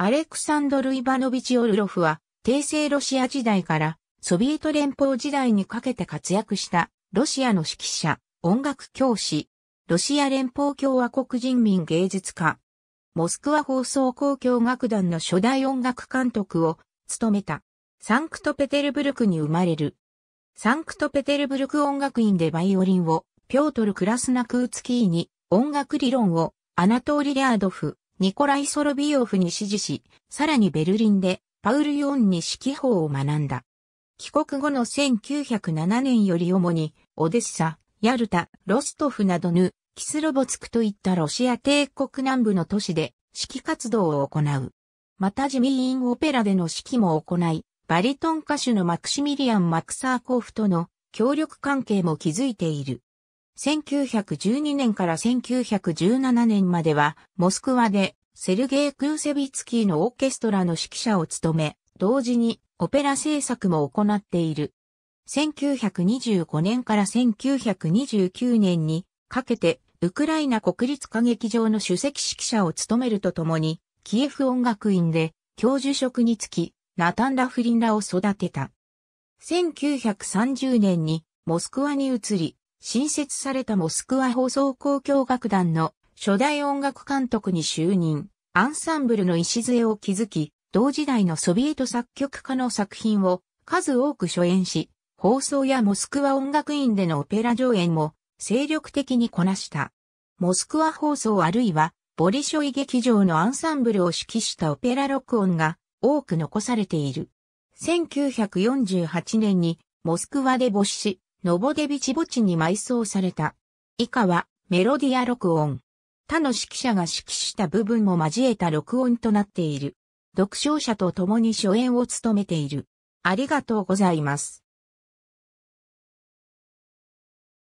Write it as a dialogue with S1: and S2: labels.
S1: アレクサンドル・イバノビチ・オルロフは、帝政ロシア時代からソビエト連邦時代にかけて活躍したロシアの指揮者、音楽教師、ロシア連邦共和国人民芸術家、モスクワ放送公共楽団の初代音楽監督を務めた。サンクトペテルブルクに生まれる。サンクトペテルブルク音楽院でバイオリンを、ピョートル・クラスナクーツキーに音楽理論をアナトーリ・リードフ、ニコライ・ソロビオフに指示し、さらにベルリンでパウル・ヨンに指揮法を学んだ。帰国後の1907年より主に、オデッサ、ヤルタ、ロストフなどヌ、キスロボツクといったロシア帝国南部の都市で指揮活動を行う。また自民ン・オペラでの指揮も行い、バリトン歌手のマクシミリアン・マクサーコーフとの協力関係も築いている。1912年から1917年までは、モスクワでセルゲイ・クーセビツキーのオーケストラの指揮者を務め、同時にオペラ制作も行っている。1925年から1929年にかけて、ウクライナ国立歌劇場の首席指揮者を務めるとともに、キエフ音楽院で教授職につき、ナタン・ラフリンらを育てた。1930年にモスクワに移り、新設されたモスクワ放送交響楽団の初代音楽監督に就任、アンサンブルの礎を築き、同時代のソビエト作曲家の作品を数多く初演し、放送やモスクワ音楽院でのオペラ上演も精力的にこなした。モスクワ放送あるいはボリショイ劇場のアンサンブルを指揮したオペラ録音が多く残されている。1948年にモスクワで没死、ノボデビチ墓地に埋葬された。以下はメロディア録音。他の指揮者が指揮した部分も交えた録音となっている。読唱者と共に初演を務めている。ありがとうございます。